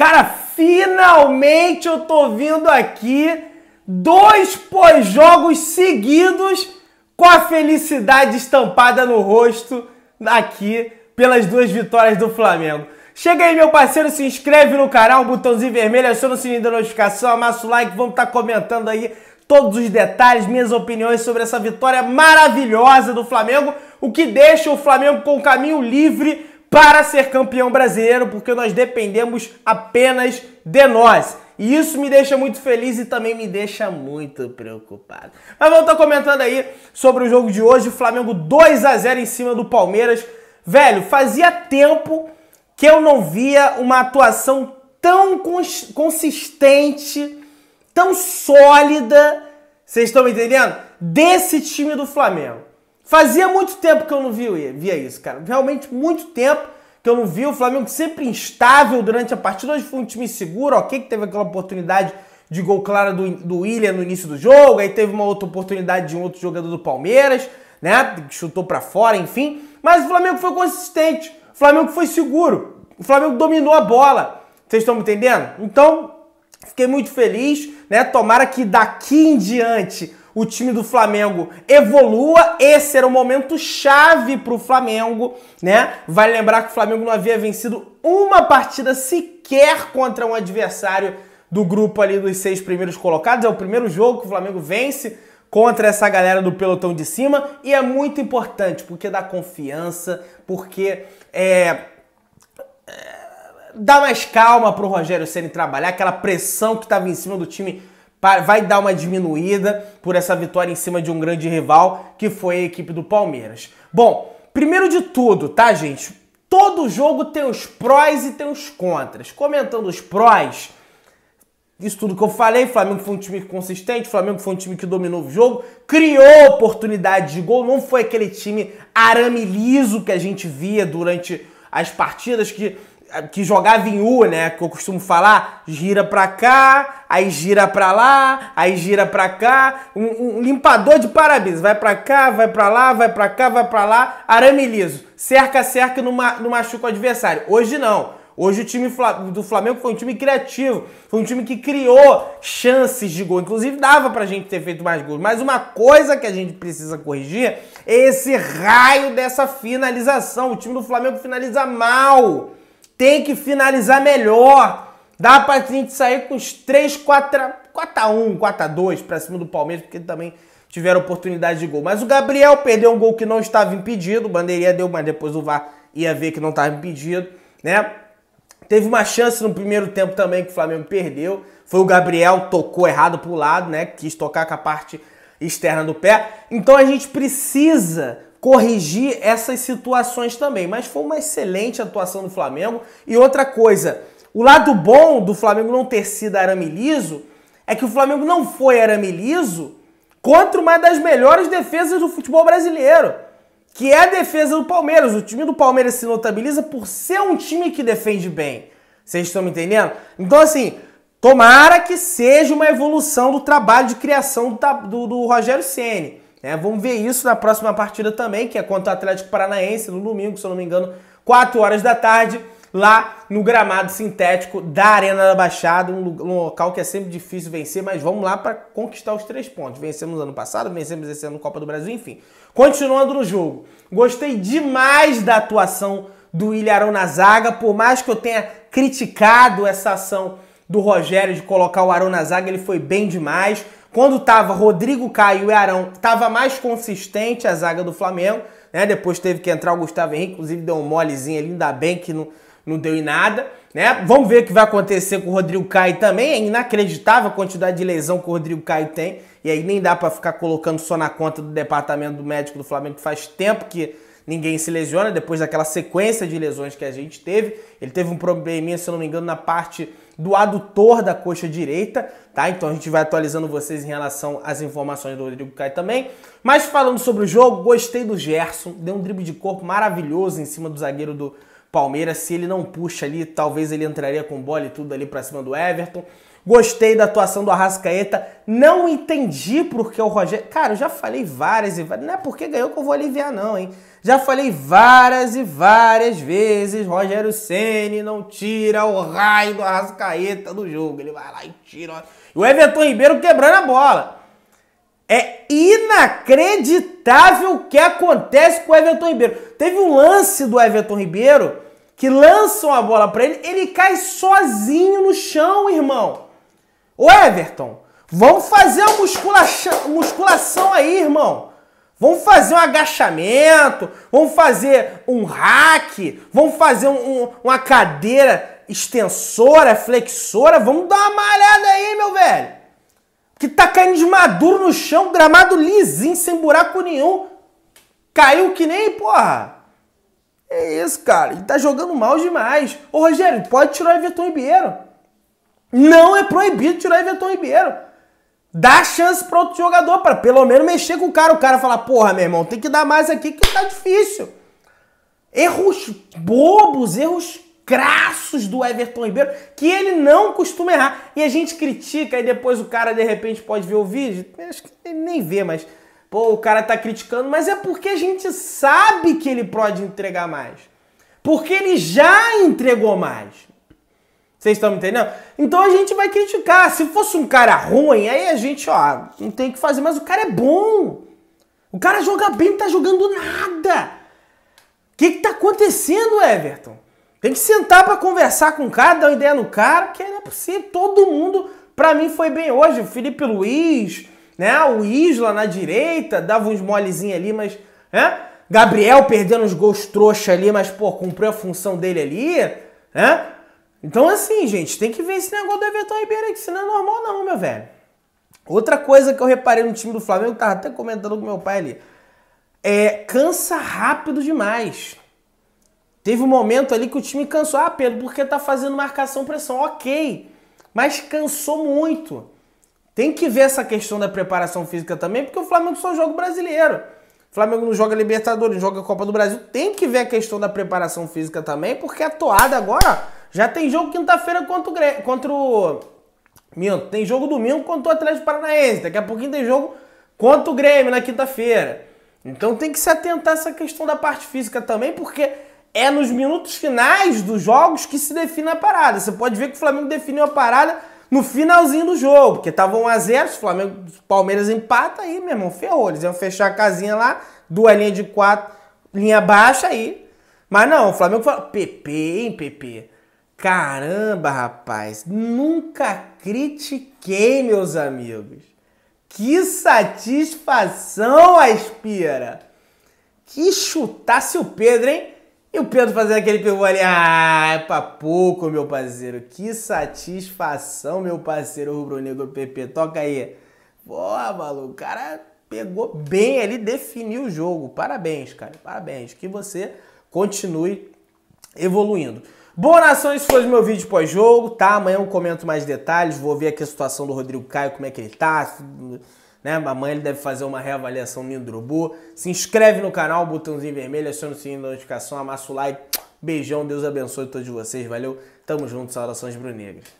Cara, finalmente eu tô vindo aqui dois pós-jogos seguidos com a felicidade estampada no rosto aqui pelas duas vitórias do Flamengo. Chega aí, meu parceiro, se inscreve no canal, botãozinho vermelho, aciona o sininho da notificação, amassa o like, vamos estar tá comentando aí todos os detalhes, minhas opiniões sobre essa vitória maravilhosa do Flamengo, o que deixa o Flamengo com o caminho livre para ser campeão brasileiro, porque nós dependemos apenas de nós. E isso me deixa muito feliz e também me deixa muito preocupado. Mas vamos estar comentando aí sobre o jogo de hoje, Flamengo 2 a 0 em cima do Palmeiras. Velho, fazia tempo que eu não via uma atuação tão cons consistente, tão sólida, vocês estão me entendendo? Desse time do Flamengo. Fazia muito tempo que eu não via, via isso, cara. Realmente muito tempo que eu não via. O Flamengo sempre instável durante a partida. Hoje foi um time seguro, ok, que teve aquela oportunidade de gol clara do, do William no início do jogo. Aí teve uma outra oportunidade de um outro jogador do Palmeiras, né? Que chutou para fora, enfim. Mas o Flamengo foi consistente. O Flamengo foi seguro. O Flamengo dominou a bola. Vocês estão me entendendo? Então, Fiquei muito feliz, né? Tomara que daqui em diante o time do Flamengo evolua. Esse era o momento chave para o Flamengo, né? Vai lembrar que o Flamengo não havia vencido uma partida sequer contra um adversário do grupo ali dos seis primeiros colocados. É o primeiro jogo que o Flamengo vence contra essa galera do pelotão de cima e é muito importante porque dá confiança, porque é, é dá mais calma pro Rogério Ceni trabalhar, aquela pressão que estava em cima do time vai dar uma diminuída por essa vitória em cima de um grande rival, que foi a equipe do Palmeiras. Bom, primeiro de tudo, tá, gente? Todo jogo tem os prós e tem os contras. Comentando os prós, isso tudo que eu falei, Flamengo foi um time consistente, Flamengo foi um time que dominou o jogo, criou oportunidade de gol, não foi aquele time arame liso que a gente via durante as partidas que que jogava em U, né? Que eu costumo falar, gira pra cá, aí gira pra lá, aí gira pra cá. Um, um limpador de parabéns. Vai pra cá, vai pra lá, vai pra cá, vai pra lá. Arame liso. Cerca, cerca, e não machuca o adversário. Hoje não. Hoje o time do Flamengo foi um time criativo, foi um time que criou chances de gol. Inclusive dava pra gente ter feito mais gols. Mas uma coisa que a gente precisa corrigir é esse raio dessa finalização. O time do Flamengo finaliza mal. Tem que finalizar melhor. Dá pra gente sair com os 3, 4, 4 a 1, 4 a 2 pra cima do Palmeiras, porque também tiveram oportunidade de gol. Mas o Gabriel perdeu um gol que não estava impedido. O Bandeirinha deu, mas depois o VAR ia ver que não estava impedido, né? Teve uma chance no primeiro tempo também que o Flamengo perdeu. Foi o Gabriel, tocou errado pro lado, né? Quis tocar com a parte externa do pé. Então a gente precisa corrigir essas situações também. Mas foi uma excelente atuação do Flamengo. E outra coisa, o lado bom do Flamengo não ter sido arame liso é que o Flamengo não foi arame liso contra uma das melhores defesas do futebol brasileiro, que é a defesa do Palmeiras. O time do Palmeiras se notabiliza por ser um time que defende bem. Vocês estão me entendendo? Então, assim, tomara que seja uma evolução do trabalho de criação do, do, do Rogério Ceni. Né? Vamos ver isso na próxima partida também, que é contra o Atlético Paranaense, no domingo, se eu não me engano, 4 horas da tarde, lá no gramado sintético da Arena da Baixada, um local que é sempre difícil vencer, mas vamos lá para conquistar os três pontos. Vencemos ano passado, vencemos esse ano Copa do Brasil, enfim. Continuando no jogo, gostei demais da atuação do Ilharão na zaga, por mais que eu tenha criticado essa ação do Rogério de colocar o Arão na zaga, ele foi bem demais. Quando tava Rodrigo Caio e Arão, tava mais consistente a zaga do Flamengo, né? Depois teve que entrar o Gustavo Henrique, inclusive deu um molezinho ali, ainda bem que não, não deu em nada, né? Vamos ver o que vai acontecer com o Rodrigo Caio também. É inacreditável a quantidade de lesão que o Rodrigo Caio tem, e aí nem dá para ficar colocando só na conta do departamento do médico do Flamengo, que faz tempo que ninguém se lesiona depois daquela sequência de lesões que a gente teve. Ele teve um probleminha, se eu não me engano, na parte do adutor da coxa direita, tá? Então a gente vai atualizando vocês em relação às informações do Rodrigo Caio também. Mas falando sobre o jogo, gostei do Gerson, deu um drible de corpo maravilhoso em cima do zagueiro do Palmeiras. Se ele não puxa ali, talvez ele entraria com bola e tudo ali para cima do Everton. Gostei da atuação do Arrascaeta. Não entendi porque o Rogério. Cara, eu já falei várias e várias. Não é porque ganhou que eu vou aliviar, não, hein? Já falei várias e várias vezes: Rogério Ceni não tira o raio do Arrascaeta do jogo. Ele vai lá e tira. E o Everton Ribeiro quebrando a bola. É inacreditável o que acontece com o Everton Ribeiro. Teve um lance do Everton Ribeiro que lançam a bola para ele, ele cai sozinho no chão, irmão. Ô Everton, vamos fazer uma musculação aí, irmão. Vamos fazer um agachamento, vamos fazer um hack, vamos fazer um, um, uma cadeira extensora, flexora, vamos dar uma malhada aí, meu velho. Que tá caindo de maduro no chão, gramado lisinho, sem buraco nenhum. Caiu que nem, porra. É isso, cara. Ele tá jogando mal demais. Ô, Rogério, pode tirar o Everton Ribeiro. Não é proibido tirar o Everton Ribeiro. Dá chance para outro jogador, para pelo menos mexer com o cara. O cara falar, porra, meu irmão, tem que dar mais aqui que tá difícil. Erros bobos, erros crassos do Everton Ribeiro, que ele não costuma errar. E a gente critica e depois o cara de repente pode ver o vídeo. Acho que ele nem vê, mas pô, o cara tá criticando, mas é porque a gente sabe que ele pode entregar mais. Porque ele já entregou mais. Vocês estão me entendendo? Então a gente vai criticar. Se fosse um cara ruim, aí a gente, ó, não tem o que fazer. Mas o cara é bom. O cara joga bem, não tá jogando nada. O que, que tá acontecendo, Everton? Tem que sentar para conversar com o cara, dar uma ideia no cara, que não é possível. Todo mundo, para mim, foi bem hoje. O Felipe Luiz, né? O Isla na direita, dava uns molezinhos ali, mas. Né? Gabriel perdendo os gols trouxa ali, mas, pô, cumpriu a função dele ali, né? Então, assim, gente, tem que ver esse negócio do Everton Ribeiro aí, que isso não é normal, não, meu velho. Outra coisa que eu reparei no time do Flamengo, tava até comentando com meu pai ali, é cansa rápido demais. Teve um momento ali que o time cansou. Ah, Pedro, porque tá fazendo marcação pressão. Ok. Mas cansou muito. Tem que ver essa questão da preparação física também, porque o Flamengo só joga brasileiro. O Flamengo não joga Libertadores, não joga Copa do Brasil. Tem que ver a questão da preparação física também, porque a toada agora já tem jogo quinta-feira contra o. Gre... Contra o... Minto, tem jogo domingo contra o Atlético Paranaense. Daqui a pouquinho tem jogo contra o Grêmio na quinta-feira. Então tem que se atentar a essa questão da parte física também, porque é nos minutos finais dos jogos que se define a parada. Você pode ver que o Flamengo definiu a parada no finalzinho do jogo, porque tava 1 a 0, o Flamengo, o Palmeiras empata aí, meu irmão, ferrou, eles iam fechar a casinha lá, duas linhas de quatro, linha baixa aí. Mas não, o Flamengo falou, PP, hein, PP. Caramba, rapaz, nunca critiquei, meus amigos. Que satisfação, Aspira! Que chutasse o Pedro, hein? E o Pedro fazendo aquele pivô ali. Ah, é pra pouco, meu parceiro. Que satisfação, meu parceiro rubro-negro PP. Toca aí. boa, maluco, o cara pegou bem ali, definiu o jogo. Parabéns, cara. Parabéns. Que você continue evoluindo. Boa nação, esse foi o meu vídeo pós-jogo, tá? Amanhã eu comento mais detalhes, vou ver aqui a situação do Rodrigo Caio, como é que ele tá, né? Amanhã ele deve fazer uma reavaliação no do Se inscreve no canal, botãozinho vermelho, aciona o sininho da notificação, amassa o like. Beijão, Deus abençoe todos vocês, valeu. Tamo junto, saudações brunegras.